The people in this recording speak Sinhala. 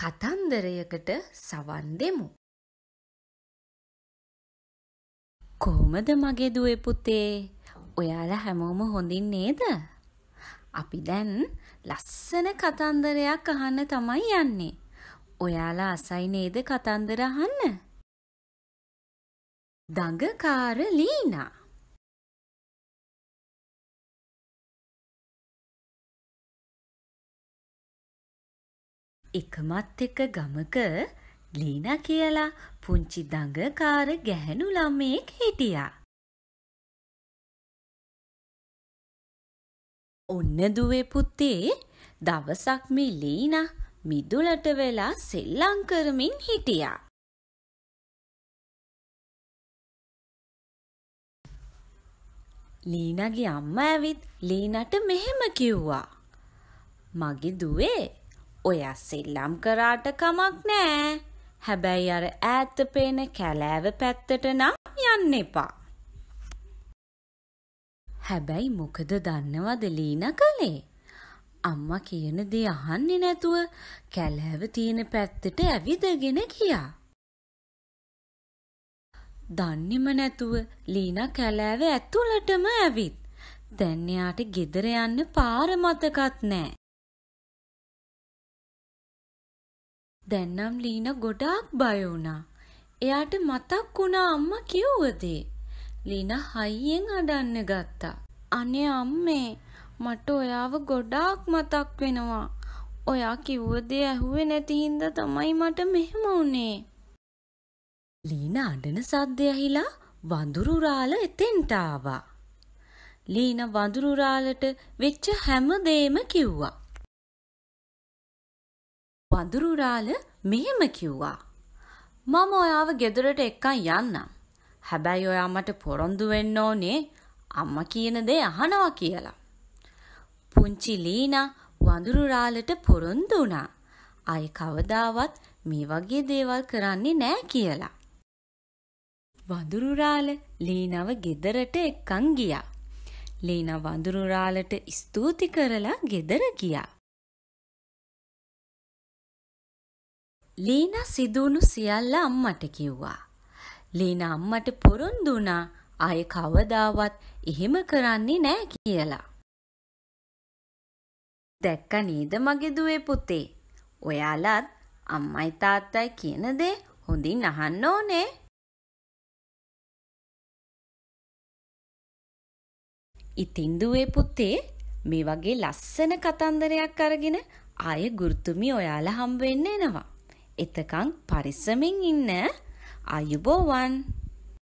කතන්දරයකට සවන් දෙමු. කොහොමද මගේ දුවේ පුතේ? ඔයාලා හැමෝම හොඳින් නේද? අපි දැන් ලස්සන කතන්දරයක් අහන්න තමයි යන්නේ. ඔයාලා අසයි නේද කතන්දර අහන්න? දඟකාර ලීනා එකමත් එක ගමක ලීනා කියලා පුංචි දඟකාර ගැහැණු ළමයෙක් හිටියා. ඔන්න දුවේ පුතේ දවසක් මේ ලීනා මිදුලට වෙලා සෙල්ලම් කරමින් හිටියා. ලීනාගේ අම්මා ඇවිත් ලීනට මෙහෙම කිව්වා. මගේ දුවේ ඔයා සෙල්ලම් කරාට කමක් නෑ. හැබැයි අර ඈත පේන කැලෑව පැත්තට නම් යන්න එපා. හැබැයි මොකද දන්නවද ලීනා කලේ? අම්මා කියන දේ අහන්නේ නැතුව කැලෑව තියෙන පැත්තට ඇවිදගෙන ගියා. දන්නේම නැතුව ලීනා කැලෑව ඇතුළටම ඇවිත්. දැන් එයාට ගෙදර යන්න පාර මතකත් නෑ. දැන්නම් ලීන ගොඩාක් බය වුණා. එයාට මතක් වුණා අම්මා කිව්ව දේ. ලීන හයියෙන් අඬන්න ගත්තා. අනේ අම්මේ මට ඔයාව ගොඩාක් මතක් වෙනවා. ඔයා කිව්ව දේ ඇහුවේ නැති හින්දා තමයි මට මෙහෙම වුනේ. ලීන අඬන සද්දය ඇහිලා වඳුරු රාළ එතෙන්ට ආවා. ලීන වඳුරු රාළට වෙච්ච හැම දෙයක්ම කිව්වා. වඳුරුරාල මෙහෙම කිව්වා. මම ඔයාව ගෙදරට එක්කන් යන්නම්. හැබැයි ඔයා මට පොරොන්දු වෙන්න ඕනේ අම්ම කියන දේ අහනවා කියලා. පුංචි ලීනා වඳුරුරාලට පොරොන්දු වුණා. අය කවදාවත් මේ වගේ දේවල් කරන්නේ නෑ කියලා. වඳුරුරාල ලීනව ගෙදරට එක්කන් ගියා. ලීනා වඳුරුරාලට ස්තුති කරලා ගෙදර ගියා. ලීනා සිදුවුණු සියල්ල අම්මට කිව්වා. ලීනා අම්මට පොරොන්දු වුණා ආයේ කවදාවත් එහෙම කරන්නේ නෑ කියලා. දැක්ක නේද මගේ දුවේ පුතේ? ඔයාලත් අම්මයි තාත්තයි කියන දේ හොඳින් අහන්න ඕනේ. ඉතින් දුවේ පුතේ මේ වගේ ලස්සන කතන්දරයක් අරගෙන ආය ගුරුතුමි ඔයාලා හම්බ වෙන්න එනවා. එතකං පරිස්සමින් ඉන්න අයුබෝවන්!